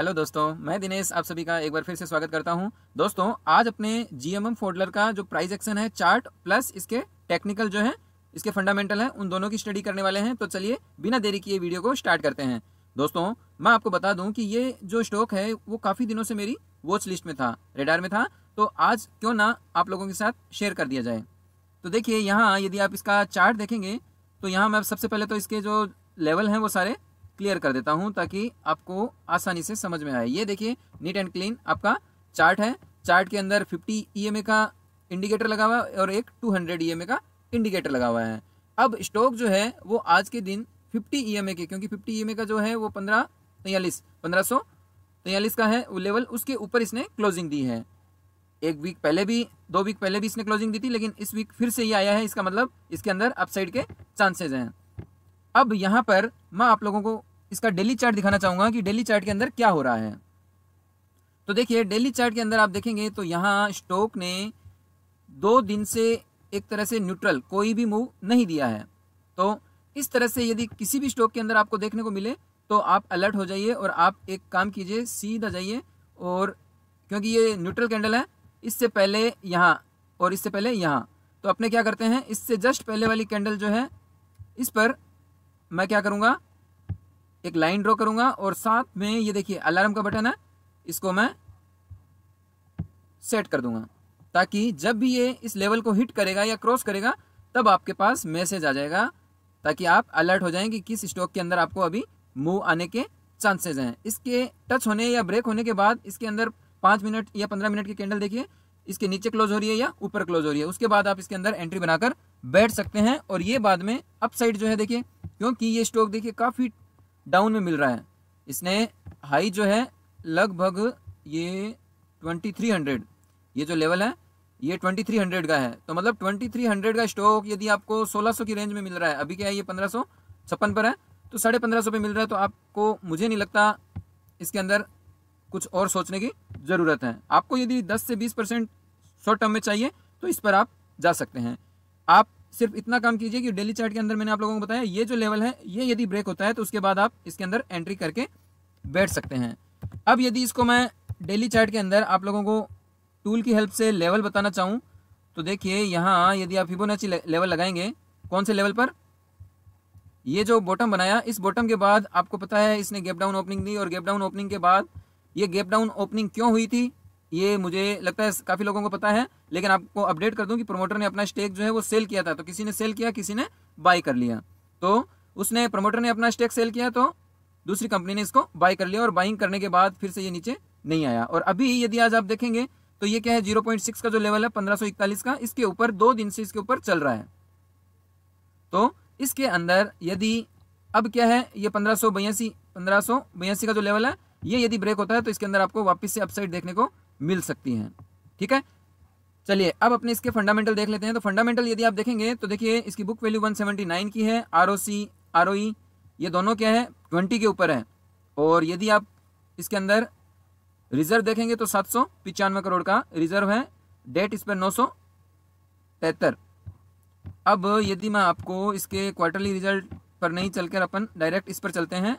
hello दोस्तों मैं दिनेश आप सभी का एक बार फिर से स्वागत करता हूं दोस्तों आज अपने जीएमएम फोडलर का जो प्राइस एक्शन है चार्ट प्लस इसके टेक्निकल जो है इसके फंडामेंटल हैं उन दोनों की स्टडी करने वाले हैं तो चलिए बिना देरी किए वीडियो को स्टार्ट करते हैं दोस्तों मैं आपको बता दूं कि ये जो स्टॉक है वो काफ़ी दिनों से मेरी वॉच लिस्ट में था रेडार में था तो आज क्यों ना आप लोगों के साथ शेयर कर दिया जाए तो देखिए यहाँ यदि आप इसका चार्ट देखेंगे तो यहाँ मैं सबसे पहले तो इसके जो लेवल हैं वो सारे क्लियर कर देता हूं ताकि आपको आसानी से समझ में आए ये देखिए नीट एंड क्लीन आपका चार्ट है चार्ट के अंदर 50 ईएमए का इंडिकेटर लगा हुआ है और एक 200 ईएमए का इंडिकेटर लगा हुआ है अब स्टॉक जो है वो आज के दिन 50 ईएमए के क्योंकि 50 ईएमए का जो है वो पंद्रह तैयलीस पंद्रह सौ तैयलीस का है वो लेवल उसके ऊपर इसने क्लोजिंग दी है एक वीक पहले भी दो वीक पहले भी इसने क्लोजिंग दी थी लेकिन इस वीक फिर से ये आया है इसका मतलब इसके अंदर अपसाइड के चांसेज हैं अब यहाँ पर मैं आप लोगों को इसका डेली चार्ट दिखाना चाहूंगा कि डेली चार्ट के अंदर क्या हो रहा है तो देखिए डेली चार्ट के अंदर आप देखेंगे तो यहाँ स्टोक ने दो दिन से एक तरह से न्यूट्रल कोई भी मूव नहीं दिया है तो इस तरह से यदि किसी भी स्टॉक के अंदर आपको देखने को मिले तो आप अलर्ट हो जाइए और आप एक काम कीजिए सीधा जाइए और क्योंकि ये न्यूट्रल कैंडल है इससे पहले यहाँ और इससे पहले यहाँ तो अपने क्या करते हैं इससे जस्ट पहले वाली कैंडल जो है इस पर मैं क्या करूँगा एक लाइन ड्रॉ करूंगा और साथ में ये देखिए अलार्म का बटन है इसको मैं सेट कर दूंगा ताकि जब भी ये इस लेवल को हिट करेगा या क्रॉस करेगा तब आपके पास मैसेज आ जाएगा ताकि आप अलर्ट हो जाएं कि किस स्टॉक के अंदर आपको अभी मूव आने के चांसेज हैं इसके टच होने या ब्रेक होने के बाद इसके अंदर पाँच मिनट या पंद्रह मिनट की कैंडल देखिए इसके नीचे क्लोज हो रही है या ऊपर क्लोज हो रही है उसके बाद आप इसके अंदर एंट्री बनाकर बैठ सकते हैं और ये बाद में अपसाइड जो है देखिए क्योंकि ये स्टॉक देखिए काफ़ी डाउन में मिल रहा है इसने हाई जो है लगभग ये 2300 ये जो लेवल है ये 2300 का है तो मतलब 2300 का स्टॉक यदि आपको 1600 की रेंज में मिल रहा है अभी क्या है ये पंद्रह छप्पन पर है तो साढ़े पंद्रह सौ पर मिल रहा है तो आपको मुझे नहीं लगता इसके अंदर कुछ और सोचने की ज़रूरत है आपको यदि 10 से 20 परसेंट शॉर्ट टर्म में चाहिए तो इस पर आप जा सकते हैं आप सिर्फ इतना काम कीजिए कि डेली चार्ट के अंदर मैंने आप लोगों को बताया ये जो लेवल है ये यदि ब्रेक होता है तो उसके बाद आप इसके अंदर एंट्री करके बैठ सकते हैं अब यदि इसको मैं डेली चार्ट के अंदर आप लोगों को टूल की हेल्प से लेवल बताना चाहूँ तो देखिए यहाँ यदि आप फिबोनाची लेवल लगाएंगे कौन से लेवल पर ये जो बॉटम बनाया इस बॉटम के बाद आपको पता है इसने गैप डाउन ओपनिंग दी और गैप डाउन ओपनिंग के बाद ये गैप डाउन ओपनिंग क्यों हुई थी ये मुझे लगता है काफ़ी लोगों को पता है लेकिन आपको अपडेट कर दूं कि प्रमोटर ने अपना स्टेक जो है वो सेल किया था तो किसी ने सेल किया किसी ने बाय कर लिया तो उसने प्रमोटर ने अपना स्टेक सेल किया तो दूसरी कंपनी ने इसको बाय कर लिया और बाइंग करने के बाद फिर से ये नीचे नहीं आया और अभी यदि आज आप देखेंगे तो ये क्या है जीरो का जो लेवल है पंद्रह का इसके ऊपर दो दिन से इसके ऊपर चल रहा है तो इसके अंदर यदि अब क्या है ये पंद्रह सौ का जो लेवल है ये यदि ब्रेक होता है तो इसके अंदर आपको वापस से अपसाइड देखने को मिल सकती हैं ठीक है चलिए अब अपने इसके फंडामेंटल देख लेते हैं तो फंडामेंटल यदि आप देखेंगे तो देखिए इसकी बुक वैल्यू 179 की है R O C R O ई ये दोनों क्या है ट्वेंटी के ऊपर है और यदि आप इसके अंदर रिजर्व देखेंगे तो सात सौ पिचानवे करोड़ का रिजर्व है डेट इस पर नौ सौ तिहत्तर अब यदि मैं आपको इसके क्वार्टरली रिजल्ट पर नहीं चलकर अपन डायरेक्ट इस पर चलते हैं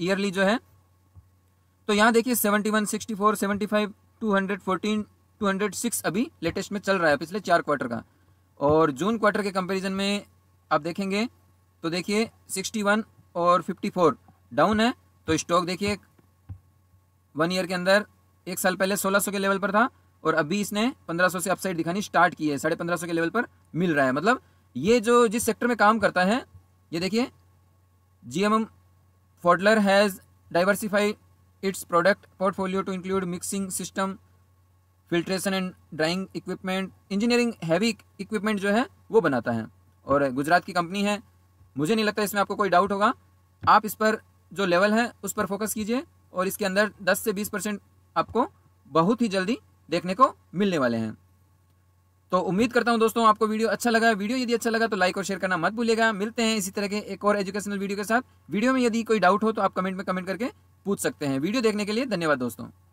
ईयरली जो है तो यहाँ देखिए seventy one sixty four seventy five 214 206 अभी लेटेस्ट में चल रहा है पिछले चार क्वार्टर का और जून क्वार्टर के कंपैरिजन में आप देखेंगे तो देखिए 61 और 54 डाउन है तो स्टॉक देखिए वन ईयर के अंदर एक साल पहले 1600 के लेवल पर था और अभी इसने 1500 से अपसाइड दिखानी स्टार्ट की है साढ़े पंद्रह के लेवल पर मिल रहा है मतलब ये जो जिस सेक्टर में काम करता है ये देखिए G M has diversify its product portfolio to include mixing system filtration and drying equipment engineering heavy equipment jo hai wo banata hai aur gujarat ki company hai mujhe nahi lagta isme aapko koi doubt hoga aap is par jo level hai us par focus कीजिए और iske andar 10 se 20 percent आपको बहुत ही जल्दी देखने को मिलने वाले हैं तो उम्मीद करता हूं दोस्तों आपको वीडियो अच्छा लगा वीडियो यदि अच्छा लगा तो लाइक और शेयर करना मत भूलिएगा मिलते हैं इसी तरह के एक और एजुकेशनल वीडियो के साथ वीडियो में यदि कोई डाउट हो तो आप कमेंट में कमेंट करके पूछ सकते हैं वीडियो देखने के लिए धन्यवाद दोस्तों